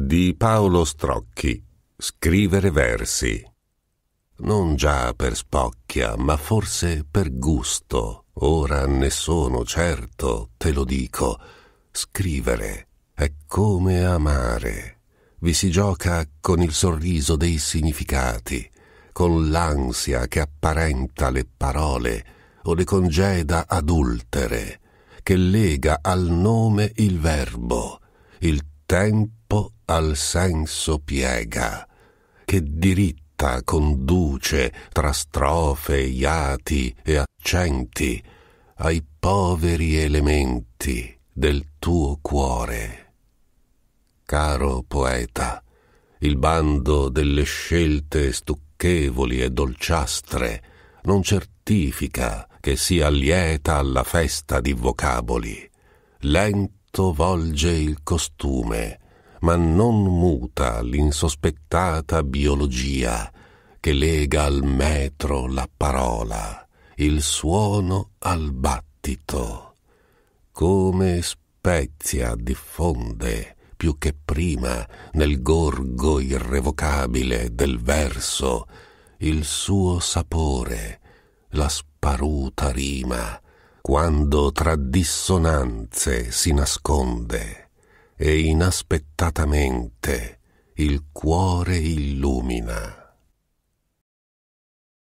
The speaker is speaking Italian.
di Paolo Strocchi Scrivere versi non già per spocchia, ma forse per gusto. Ora ne sono certo, te lo dico. Scrivere è come amare. Vi si gioca con il sorriso dei significati, con l'ansia che apparenta le parole o le congeda adultere, che lega al nome il verbo, il tempo corpo al senso piega, che diritta conduce tra strofe, iati e accenti ai poveri elementi del tuo cuore. Caro poeta, il bando delle scelte stucchevoli e dolciastre non certifica che sia lieta alla festa di vocaboli. Lento volge il costume, ma non muta l'insospettata biologia che lega al metro la parola, il suono al battito, come spezia diffonde più che prima nel gorgo irrevocabile del verso il suo sapore, la sparuta rima, quando tra dissonanze si nasconde e inaspettatamente il cuore illumina.